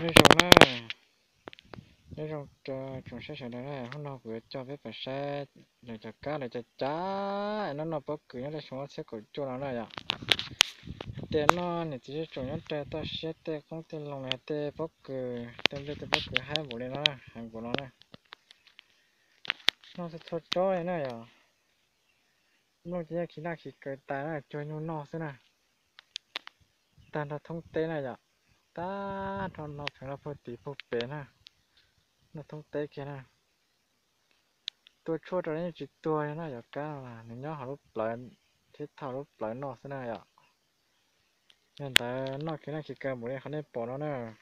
nơi chúng ta nơi rộng chờ chúng sẽ sẽ đây này hôm nào vừa cho phép phải xe để cho cá để cho chá nó nó bớt cứ nhớ là chúng sẽ có chỗ nào này ạ tiền nó thì chỉ chủ nhân trẻ ta sẽ để không tiền lòng này tê bóc cứ tên để bóc cứ hai bộ lên nó hàng của nó này nó sẽ cho cho này này à nó chỉ là khi nào khi cái tài này cho nó nó thế này tàn là thông tê này ạ ta nó nó thành ra phải tỉ phục bé nè à. nó thông tế kia nè tôi chua cho nên chỉ tôi nó giờ cá là nó nhỏ họ lúc lại thiết thảo lúc lại nó thế này ạ nên ta nó cái này chỉ cần một cái không nên bỏ nó nè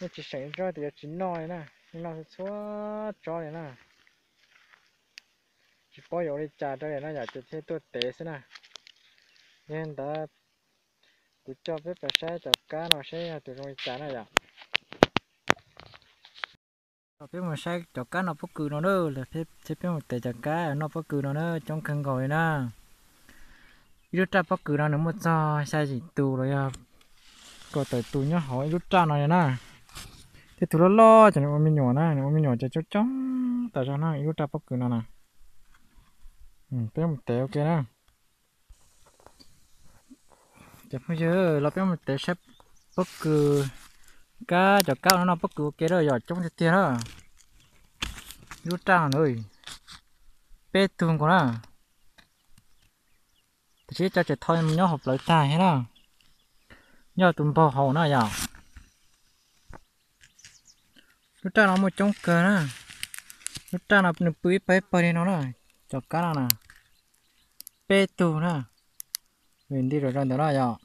nó chỉ xảy ra thì chỉ nói nè nó sẽ xóa cho này nè chỉ bỏ vô đi trả cho này nó giờ chỉ thế tôi tế thế nè nên ta tụi cho phép là sẽ tập cá nó sẽ tụi nó chả này à tập phép mà sẽ tập cá nó bắt cừ nó nữa là phép phép phép một tay tập cá nó bắt cừ nó nữa trong khăn gọi nè rút ra bắt cừ nó nữa một cho sai gì tù rồi à có tới tù nhá hỏi rút ra nó nè thì tụi nó lo cho nên mình nhỏ nè mình nhỏ cho chút chóng tại sao nó rút ra bắt cừ nó nè ừ phép một tay ok nè chụp bây giờ là biết một xếp bất cứ cá chọc cao nó bất cứ cái đó giờ chống tiền đó rút trang rồi bé tuồng của nó thì chỉ cho trẻ thôi nhau nhớ học lại ta hết đó nhớ tụm bò hồ nó giờ rút trang nó một chống cờ đó rút trang là mình bưởi bấy bấy nó rồi chọc cao nó nè bé tuồng nè mình đi rồi ra đó giờ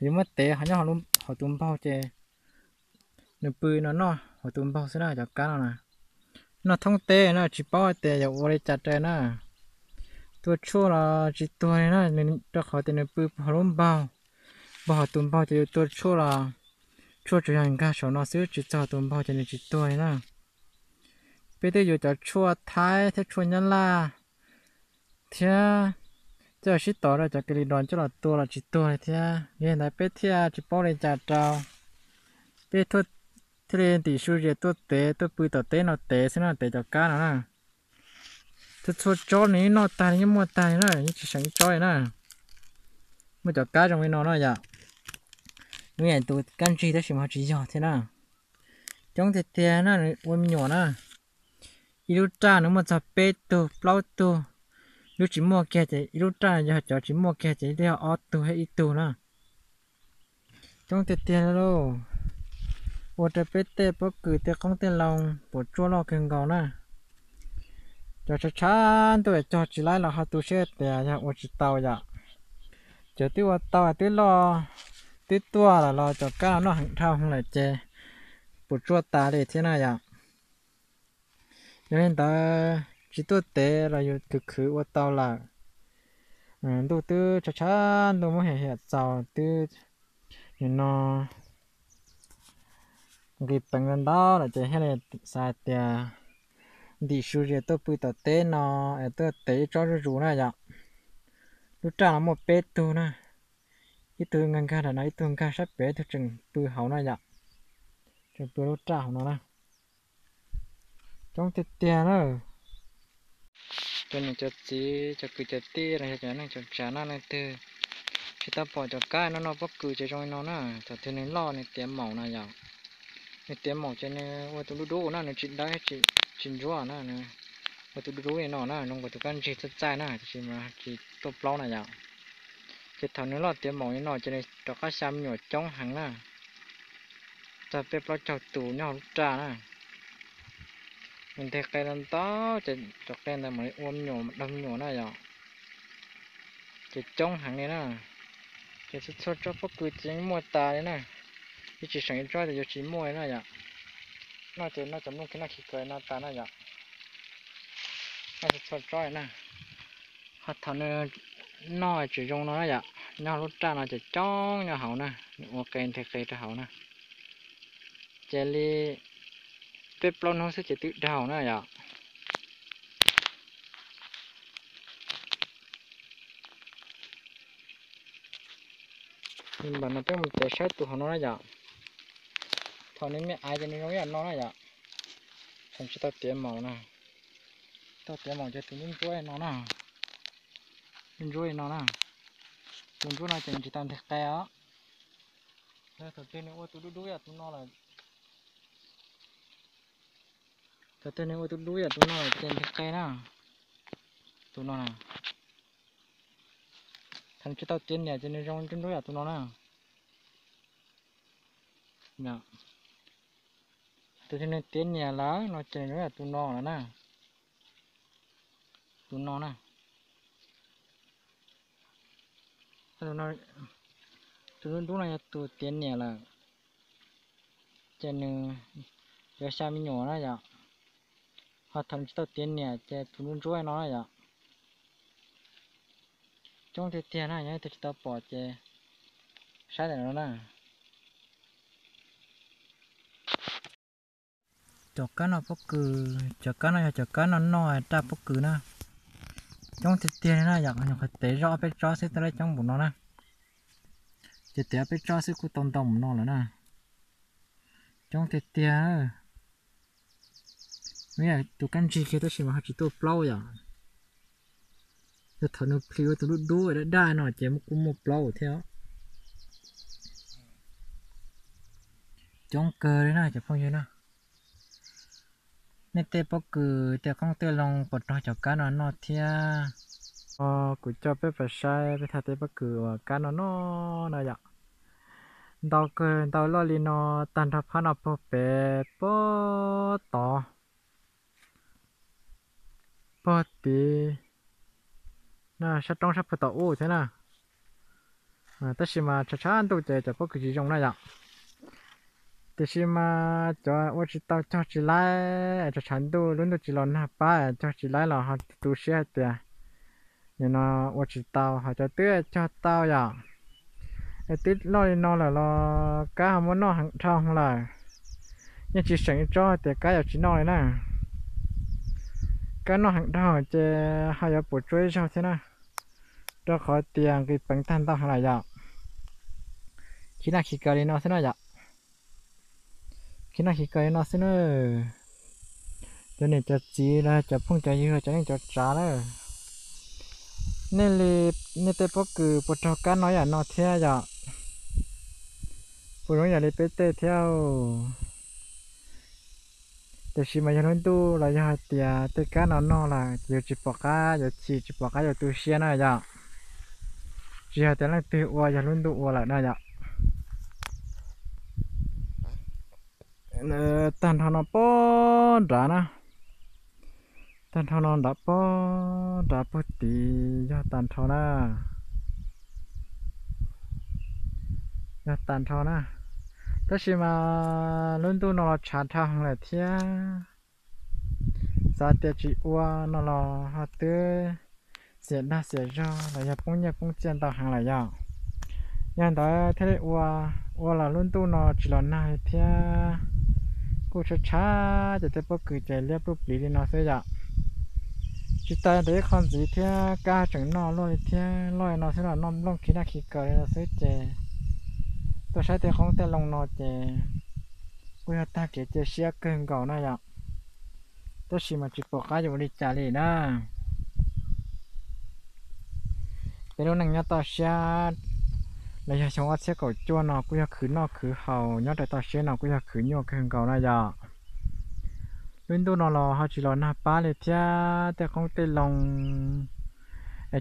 thì mất té hắn nhau họ luôn họ tụm bao chè nửa bự nó nó họ tụm bao xí nào cho cá nào nó thông té nó chỉ bao té giờ ô đây chặt trời nè tôi chua là chỉ tôi nè nên cho họ tên nửa bự họ luôn bao bao họ tụm bao chè tôi chua là chua chỉ hàng cá số nó xíu chỉ cho tụm bao chè nên chỉ tôi nè bây giờ giờ chua thái thế chua nhân là, thế cho chỉ tỏ ra cho cái đòn cho là tua là chỉ tua thế nghe này bé thế chỉ bao lên chả trao bé thôi thế nên tỷ số giờ tôi té tôi bự tỏ té nó té xem nó té cho cá nó nè tôi cho chó này nó ta nhưng mà ta nó chỉ sáng chó này nè mà cho cá trong cái nó nó vậy bây giờ tôi căn trì đó chỉ mà chỉ nhỏ thế nè trong thế thế nó quên nhỏ nè ít lúc cha nó mà cho bé tôi bao tôi cho để họ tuổi hay ít 如只莫开者，一路站就叫只莫开者，了二度还一度呢。trong tiết tiền tiền lô, bộ trái bê tê bộ cử tiết không tiền lòng, bộ chua lo kinh gạo nè. cho chắc chán tôi cho chỉ lại là họ tu sẽ để nhà ô chỉ tàu dạ. cho tôi ô tàu tôi lo, tôi tua là lo cho cao nó hàng thao không lại chơi, bộ chua ta để thế này dạ. nên tới chỉ tôi té là yêu cực khứ của tao là ừ tôi tư chả chả tôi muốn hiểu hiểu sao tư you know cái bằng gần đó là chỉ hết là sai tiền đi xu giờ tôi bị tao té nó tôi té cho nó rủ này vậy lúc trả nó một bé tu nè ít tu ngang ca là nói tu ngang ca sắp bé thì chừng bự hậu này vậy chừng bự lúc trả nó nè trong tiền nữa cho nên cho tí cho cứ cho tí này cho nó cho trả nó này từ khi ta bỏ cho cái nó nó bắt cứ cho trong nó nè cho thế này lo này tiêm màu này nhở này tiêm màu cho nên ôi tôi đu nó này chuyện đấy chị chuyện rùa nó này ôi tôi đu này nó nè nông của tôi cần chỉ thật dài nè chỉ mà chỉ tốt lâu này nhở cái thằng nó lo tiệm màu nó cho nên cho các xăm nhỏ trong hàng nè ta bếp lo chào tủ nhau trà nè mình thấy cái lần to chỉ cho cái là mới ôm nhổ đâm nhổ này rồi à. chỉ trông hàng này nè chỉ xuất xuất cho bất cứ chính mua ta này nè chỉ chỉ sáng cho thì chỉ mua này nè nó chỉ nó chấm luôn cái nó khí cười nó ta nè rồi nó xuất xuất cho nè họ thằng này nó chỉ dùng nó nè à. nó lúc ra nó chỉ trông nhà hậu nè ok thì cái cho hậu nè jelly tép lon nó sẽ chỉ tự đào này ạ à. nhưng mà nó phải một cái sát tụ nó này ạ thằng này mẹ ai cho nên nó biết nó này ạ không chỉ tao tiền màu nè tao tiền màu cho tự nhiên chuối nó nè mình chuối nó nè mình chuối nó chỉ tao thật tay á đây thật tiên nữa tôi đu đuối à tôi nó là tôi tên nếu tôi đuôi ở tôi nói trên thực tế nào tôi nói nào thằng chú tao tiền nhà trên nên rong trên đuôi ở à, tôi nói nào nè tôi nên tiền nhà lá nó trên đuôi ở à, tôi nói là nè tôi nói nè tôi nói tôi nói này tôi tiền nhà là trên giờ sao nhỏ đó vậy dạ họ thậm chí tao tiền nè che tụi nó rối nó vậy trong thì tiền này nhá thì tao bỏ che sai để nó nè cho cá nó bóc cừ cho cá nó cho cá nó no ta bóc cừ nè trong thì tiền này nhá nhá cái tế rõ biết rõ sẽ tới trong bụng nó nè chỉ tế biết rõ sẽ cứ tông tông nó là nè trong thì tiền nè tụi căn chỉ khi tôi xem mà chỉ tôi plau vậy tôi thằng nó phiêu tôi lúc đuôi đã đai nọ, chỉ một cũng một plau theo chống cờ đấy nè chỉ phong như nè nên tê bóc cử tê không tê lòng bật nó cho cá nó nó theo, ờ cứ cho bé phải sai bé thà tê bóc cử cá nó nó nó vậy đau cơ đau lo li nó tan thập hắn nó bơ bê bơ to bỏ tí na sắp trong sắp phải tàu thế nào à tất nhiên mà chả chả ăn tụ chạy chả có cái gì trong này đâu tất nhiên mà cho ô chỉ tao cho chỉ lại à, cho chán tụ luôn tụ chỉ lon hạt ba à, cho chỉ lại là họ tụ xe à nhưng nó tôi chỉ tao họ cho tứ cho tao vậy cái đi lo nó là lo cái không muốn nó hàng trong là nhưng chỉ sẵn cho thì cái giờ chỉ nó này nè cái nó hàng đó chứ hay giờ buổi trưa sao thế nào đó khó tiền cái bánh tan tao hàng này giờ khi nào khi cờ đi nó thế nào giờ khi nào khi cờ nó thế nào cho nên cho chỉ là cho phong cho như cho nên cho trả đó nên là nên tới bóc cử bóc cho cá nó là nó thế giờ bóc nói là đi bế tê theo giờ chỉ mà nhân tu là giờ thì tất cả nó nó là giờ chỉ bỏ cá giờ chỉ chỉ bỏ cá giờ tu xe nó giờ chỉ là tiếng là tự qua giờ luôn tu qua là nó giờ tan thằng nó bỏ ra na tan thằng nó đã bỏ đã bỏ tí giờ tan thằng na giờ tan thằng na đó chỉ mà luôn tu nó là trả thằng là thế giá tiền chỉ qua nó là họ tư diện đa diện ra là nhập công nhập công trên tàu hàng là giàu nhưng đó thế đấy qua qua là luôn tu nó chỉ là này thế cô sẽ chả để thế bất cứ chạy liệp lúc đi nó sẽ giàu chỉ tay đấy con gì thế ca chẳng nó lôi thế lôi nó sẽ là non lông khí đa khí cờ nó sẽ chạy tôi sẽ thì không thể lòng nó chỉ bây giờ ta chỉ chỉ xe cưng cầu này ạ tôi chỉ mà chỉ bỏ cái gì đi trả lại đó cái đó này nhá tao xe lấy xong xe cầu chua nó bây giờ khử nó khử hào, nhá để tao xe nó bây giờ khử nhiều cưng cầu này ạ bên tôi nó lò họ chỉ lò na ba để cha để không thể lòng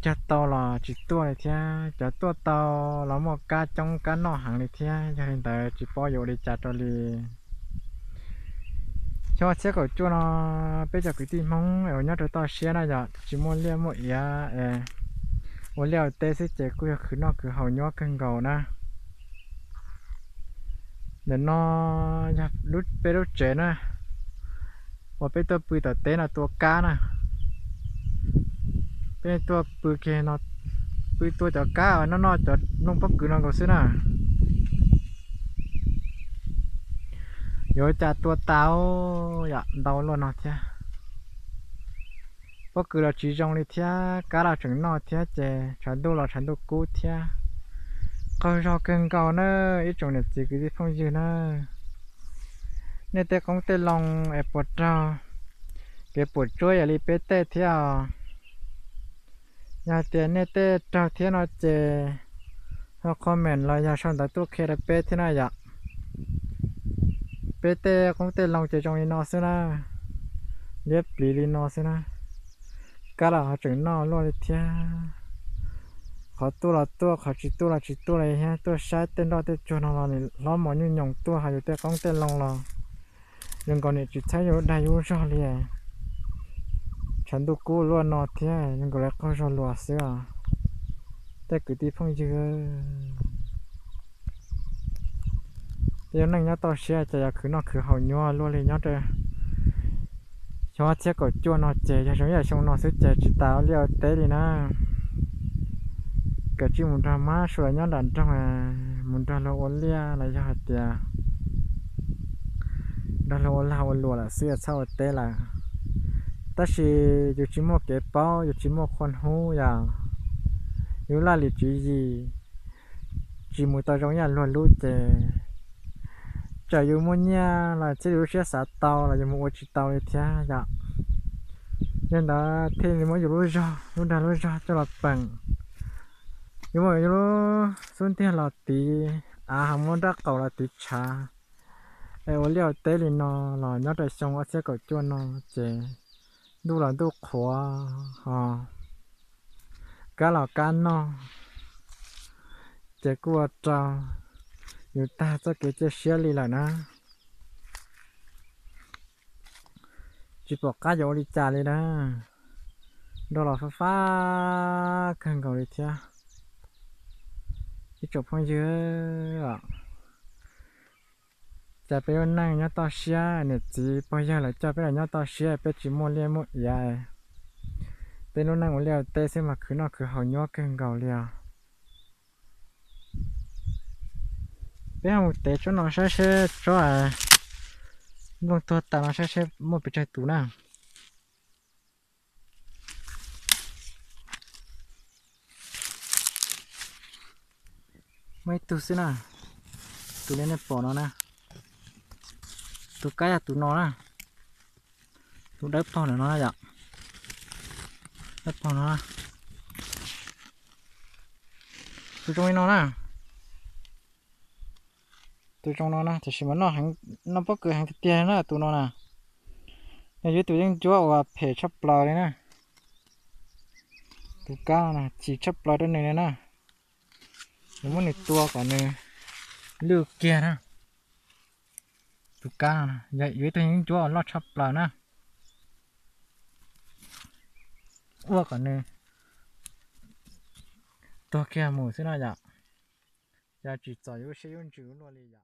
cho to là chỉ tua này thia cho tua to là một cá trong cá nọ hàng này thia cho hiện tại chỉ bao giờ để chặt cho đi cho xe của chú nó bây giờ cái tim mong ở nhà tôi to xe này giờ chỉ muốn liên một ya eh muốn ờ, leo tê sẽ chạy cứ cứ nó cứ hầu nhau cân cầu na để nó lúc bây lúc chạy na và bây giờ bây giờ tê là tua cá na เป็นตัวปืนแคนอปืนตัวจอก้าวนั่นนอจอดลงปั๊บกือนอนก็ซื้อน่ะเดี๋ยวจะตัวเตาอย่าเดาลนอเทียพวกคือเราจีจงเลยเทียก้าเราถึงนอเทียเจฉันดูเราฉันดูกูเทียก็ชอบเกินเก่าเนอะอีจงเนี่ยจีกี่ที่พงยืนเนอะเนี่ยแต่ของเตลองไอ้ปวดเราเก็บปวดช่วยอะไรเป็ดเตะเที่ยว nhà tiền nè tê trao thế nó chê họ comment là nhà xong đã tốt khi là bé thế này dạ bé tê cũng tê lòng chê trong nó xí na dép lì lì nó xí na cả là họ chừng nó luôn đi thia họ tu là tu họ chỉ tu là chỉ tu này ha tu sai tên đó tê cho nó là nó mỏ như nhộng tu hay tê cũng tê lòng lòng nhưng còn này chỉ thấy ở đây vô cho liền ฉันดูกูรัวนอเทียยังก็แล้วก็ชอลัวเสือแต่กูตีพงเยอะเดี๋ยวนั่งยาต่อเชียจะอยากคือนอคือเฮายัวรัวเลยยอเจอชอเชียก็จัวนอเจจะชงอยากชงนอซื้อเจจิตาเลี้ยวเตะเลยนะก็จิมุนทามาสวยย้อนดันจังอ่ะมุนทาโลอเลียอะไรยอดเตียดันโลลาวลัวละเสื้อเช่าเตะละ ta chỉ dù chỉ một cái bao dù chỉ một con hú ya nếu là lý chỉ gì chỉ một tao giống như luôn luôn thế chả dù mua nha là chỉ dù sẽ xả tàu là dù mua chỉ tàu thì thế ya nên đó thì mua dù luôn ra luôn đã luôn ra cho là bằng nhưng mà dù xuống thì là tí à không muốn đắc cầu là tí cha ai ôi liệu tế thì nó là nó đã xong ở sẽ có chua nó chơi đu ờ, là đu khó hả cá là cá nó chạy qua trò người ta cho cái chơi xe đi là nó chỉ bỏ cá vô đi trả đi đó đó là phá phá khăn cầu đi chứ chỉ chụp phong dưa จะไปนั่งยอต่อเชียเนี่ยจีปอยาเลยจะไปยอต่อเชียไปจีมัวเลี้ยมัวยายเป็นนั่งหัวเลี้ยวเตะเส้นมาคือนอกคือหอยอกันเก่าเลี้ยวเป็นหัวเตะจนน้องเชื่อเชื่อจ้อยลงตัวตาน้องเชื่อเชื่อมัวไปใจตัวน่ะ mấy tu xin à tu lên bỏ nó nè tu cái tu nó ra tu đắp thôi để nó ra dạ đớp thôi nó ra tu trong nó ra tu trong nó ra thì mà nó hàng nó bắt cửa hàng tiền nó tu nó ra nhà dưới tu đang chỗ và phe chấp lò đấy nè tu cá nè chỉ chấp lò đấy này nè nếu mà này tua cả này lừa kia nè chú ca, vậy dưới tôi những chúa lót chắp là nè ua cả nè tôi kia mù xin nói dạ dạ chỉ cho yếu xe yếu chữ luôn đi dạ